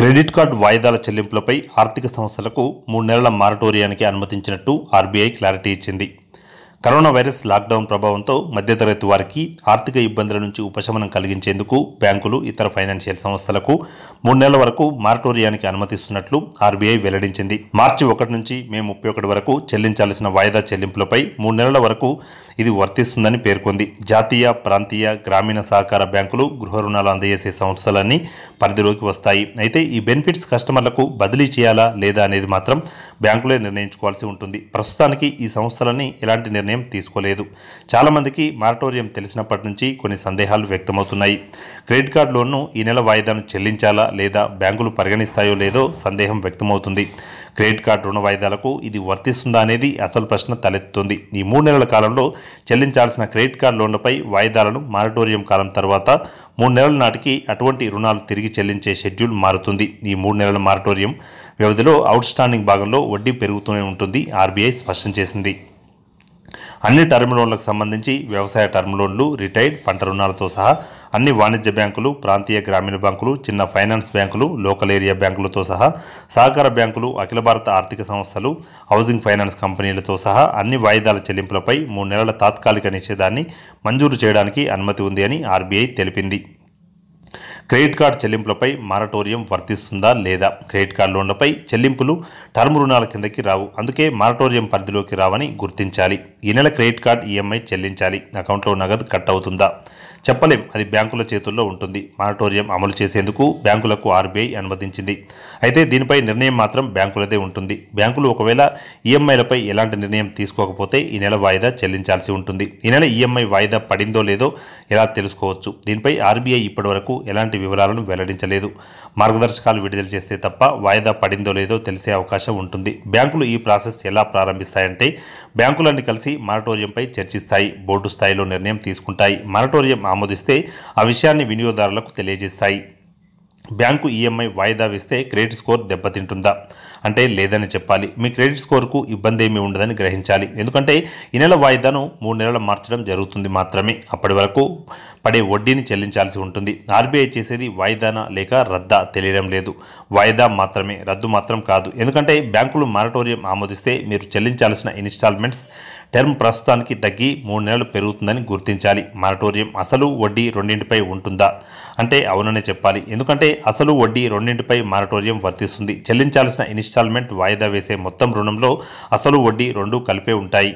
credit card వాయిదాల చెల్లింపులపై ఆర్థిక సంస్థలకు మూడు నెలల మారటోరియానికి అనుమతించినట్టు ఆర్బీఐ క్లారిటీ ఇచ్చింది కరోనా వైరస్ లాక్డౌన్ ప్రభావంతో మధ్యతరగతి వారికి ఆర్థిక ఇబ్బందుల నుంచి ఉపశమనం కలిగించేందుకు బ్యాంకులు ఇతర ఫైనాన్షియల్ సంస్థలకు మూడు నెలల వరకు మారటోరియానికి అనుమతిస్తున్నట్లు ఆర్బీఐ వెల్లడించింది మార్చి ఒకటి నుంచి మే ముప్పై ఒకటి వరకు చెల్లించాల్సిన వాయిదా చెల్లింపులపై మూడు నెలల వరకు ఇది వర్తిస్తుందని పేర్కొంది జాతీయ ప్రాంతీయ గ్రామీణ సహకార బ్యాంకులు గృహ రుణాలు అందజేసే సంస్థలన్నీ పరిధిలోకి వస్తాయి అయితే ఈ బెనిఫిట్స్ కస్టమర్లకు బదిలీ చేయాలా లేదా అనేది మాత్రం బ్యాంకులే నిర్ణయించుకోవాల్సి ఉంటుంది ప్రస్తుతానికి ఈ సంస్థలన్నీ ఎలాంటి నిర్ణయం నిర్ణయం తీసుకోలేదు చాలామందికి మారటోరియం తెలిసినప్పటి నుంచి కొన్ని సందేహాలు వ్యక్తమవుతున్నాయి క్రెడిట్ కార్డు లోన్ను ఈ నెల వాయిదాను చెల్లించాలా లేదా బ్యాంకులు పరిగణిస్తాయో లేదో సందేహం వ్యక్తమవుతుంది క్రెడిట్ కార్డు రుణ వాయిదాలకు ఇది వర్తిస్తుందా అనేది అసలు ప్రశ్న తలెత్తుతుంది ఈ మూడు నెలల కాలంలో చెల్లించాల్సిన క్రెడిట్ కార్డు లోన్లపై వాయిదాలను మారటోరియం కాలం తర్వాత మూడు నెలల నాటికి అటువంటి రుణాలు తిరిగి చెల్లించే షెడ్యూల్ మారుతుంది ఈ మూడు నెలల మారటోరియం వ్యవధిలో అవుట్స్టాండింగ్ భాగంలో వడ్డీ పెరుగుతూనే ఉంటుంది ఆర్బీఐ స్పష్టం చేసింది అన్ని టర్మ్ లోన్లకు సంబంధించి వ్యవసాయ టర్మ్ లోన్లు రిటైర్డ్ పంట రుణాలతో సహా అన్ని వాణిజ్య బ్యాంకులు ప్రాంతీయ గ్రామీణ బ్యాంకులు చిన్న ఫైనాన్స్ బ్యాంకులు లోకల్ ఏరియా బ్యాంకులతో సహా సహకార బ్యాంకులు అఖిల భారత ఆర్థిక సంస్థలు హౌసింగ్ ఫైనాన్స్ కంపెనీలతో సహా అన్ని వాయిదాల చెల్లింపులపై మూడు నెలల తాత్కాలిక నిషేధాన్ని మంజూరు చేయడానికి అనుమతి ఉంది అని ఆర్బీఐ తెలిపింది క్రెడిట్ కార్డ్ చెల్లింపులపై మారటోరియం వర్తిస్తుందా లేదా క్రెడిట్ కార్డ్ లోన్లపై చెల్లింపులు టర్మ్ రుణాల కిందకి రావు అందుకే మారటోరియం పరిధిలోకి రావని గుర్తించాలి ఈ నెల క్రెడిట్ కార్డ్ ఈఎంఐ e చెల్లించాలి అకౌంట్లో నగదు కట్ అవుతుందా చెప్పలేం అది బ్యాంకుల చేతుల్లో ఉంటుంది మారటోరియం అమలు చేసేందుకు బ్యాంకులకు ఆర్బీఐ అనుమతించింది అయితే దీనిపై నిర్ణయం మాత్రం బ్యాంకులదే ఉంటుంది బ్యాంకులు ఒకవేళ ఈఎంఐలపై e ఎలాంటి నిర్ణయం తీసుకోకపోతే ఈ నెల వాయిదా చెల్లించాల్సి ఉంటుంది ఈ నెల ఈఎంఐ e వాయిదా పడిందో లేదో ఎలా తెలుసుకోవచ్చు దీనిపై ఆర్బీఐ ఇప్పటివరకు ఎలాంటి వివరాలను వెల్లడించలేదు మార్గదర్శకాలు విడుదల చేస్తే తప్ప వాయిదా పడిందో లేదో తెలిసే అవకాశం ఉంటుంది బ్యాంకులు ఈ ప్రాసెస్ ఎలా ప్రారంభిస్తాయంటే బ్యాంకులన్నీ కలిసి కలిసి మారటోరియంపై చర్చిస్తాయి బోర్డు స్థాయిలో నిర్ణయం తీసుకుంటాయి మారటోరియం ఆమోదిస్తే ఆ విషయాన్ని వినియోగదారులకు తెలియజేస్తాయి బ్యాంకు ఈఎంఐ వాయిదా వేస్తే క్రెడిట్ స్కోర్ దెబ్బతింటుందా అంటే లేదని చెప్పాలి మీ క్రెడిట్ స్కోర్కు ఇబ్బంది ఏమీ ఉండదని గ్రహించాలి ఎందుకంటే ఈ నెల వాయిదాను మూడు నెలలు మార్చడం జరుగుతుంది మాత్రమే అప్పటి వరకు పడే వడ్డీని చెల్లించాల్సి ఉంటుంది ఆర్బీఐ చేసేది వాయిదానా లేక రద్దా తెలియడం లేదు వాయిదా మాత్రమే రద్దు మాత్రం కాదు ఎందుకంటే బ్యాంకులు మారటోరియం ఆమోదిస్తే మీరు చెల్లించాల్సిన ఇన్స్టాల్మెంట్స్ టర్మ్ ప్రస్తుతానికి తగ్గి మూడు నెలలు పెరుగుతుందని గుర్తించాలి మారటోరియం అసలు వడ్డీ రెండింటిపై ఉంటుందా అంటే అవుననే చెప్పాలి ఎందుకంటే అసలు వడ్డీ రెండింటిపై మారటోరియం వర్తిస్తుంది చెల్లించాల్సిన ఇన్స్టాల్మెంట్ వాయిదా వేసే మొత్తం రుణంలో అసలు వడ్డీ రెండూ కలిపే ఉంటాయి